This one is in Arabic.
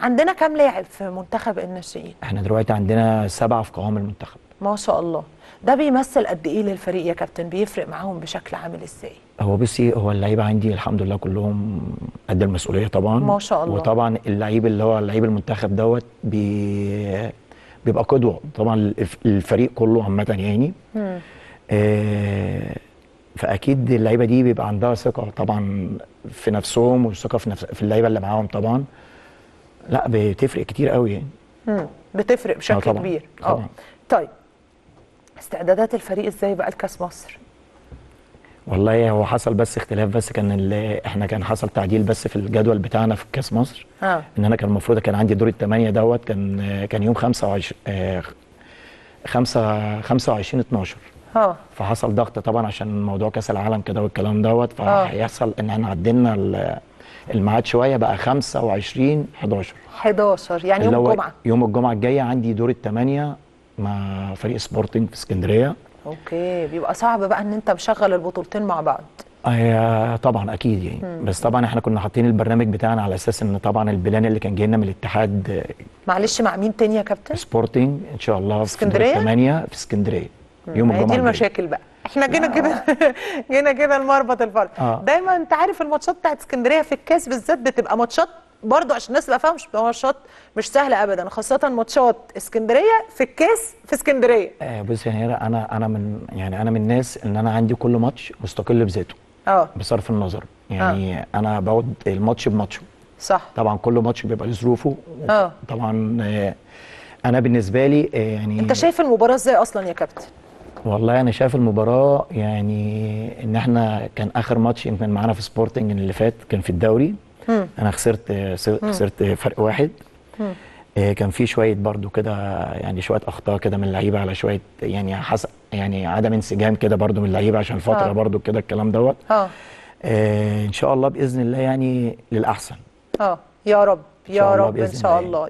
عندنا كام لاعب في منتخب الناشئين؟ احنا دلوقتي عندنا سبعه في قوام المنتخب ما شاء الله ده بيمثل قد ايه للفريق يا كابتن بيفرق معاهم بشكل عامل ازاي هو بصي هو اللعيبه عندي الحمد لله كلهم قد المسؤوليه طبعا ما شاء الله وطبعا اللعيب اللي هو لعيب المنتخب دوت بي... بيبقى قدوه طبعا الفريق كله عامه يعني آه فاكيد اللعيبه دي بيبقى عندها ثقه طبعا في نفسهم وثقه في, نفس... في اللعيبه اللي معاهم طبعا لا بتفرق كتير قوي يعني مم. بتفرق بشكل آه، طبعًا. كبير اه طيب استعدادات الفريق ازاي بقى لكاس مصر والله هو حصل بس اختلاف بس كان احنا كان حصل تعديل بس في الجدول بتاعنا في كاس مصر ها. آه. ان انا كان المفروض كان عندي دور الثمانيه دوت كان كان يوم 25 5 25 12 اه فحصل ضغط طبعا عشان موضوع كاس العالم كده والكلام دوت آه. فهيحصل ان احنا عدلنا الميعاد شويه بقى 25 11 11 يعني يوم الجمعه يوم الجمعه الجايه عندي دور الثمانيه مع فريق سبورتنج في اسكندريه اوكي بيبقى صعب بقى ان انت مشغل البطولتين مع بعض آه طبعا اكيد يعني مم. بس طبعا احنا كنا حاطين البرنامج بتاعنا على اساس ان طبعا البلان اللي كان جاي لنا من الاتحاد معلش مع مين تاني يا كابتن؟ سبورتنج ان شاء الله في اسكندريه 8 في اسكندريه يوم الجمعه دي المشاكل بقى احنا جينا كده آه. جينا كده المربط الفرد آه. دايما انت عارف الماتشات بتاعت اسكندريه في الكاس بالذات بتبقى ماتشات برضه عشان الناس تبقى فاهمه مش ماتشات مش سهله ابدا خاصه ماتشات اسكندريه في الكاس في اسكندريه آه بص يا هيرة انا انا من يعني انا من الناس ان انا عندي كل ماتش مستقل بذاته اه بصرف النظر آه. يعني آه. انا بقعد الماتش بماتشه صح طبعا كل ماتش بيبقى له ظروفه اه طبعا آه انا بالنسبه لي آه، يعني انت شايف المباراه ازاي اصلا يا كابتن والله انا شايف المباراه يعني ان احنا كان اخر ماتش يمكن معانا في سبورتنج اللي فات كان في الدوري انا خسرت خسرت فرق واحد آه، كان في شويه برضو كده يعني شويه اخطاء كده من اللعيبه على شويه يعني حس يعني عدم انسجام كده برضو من اللعيبه عشان فتره آه. برضو كده الكلام دوت آه. آه ان شاء الله باذن الله يعني للاحسن اه يا رب يا رب ان شاء الله يعني.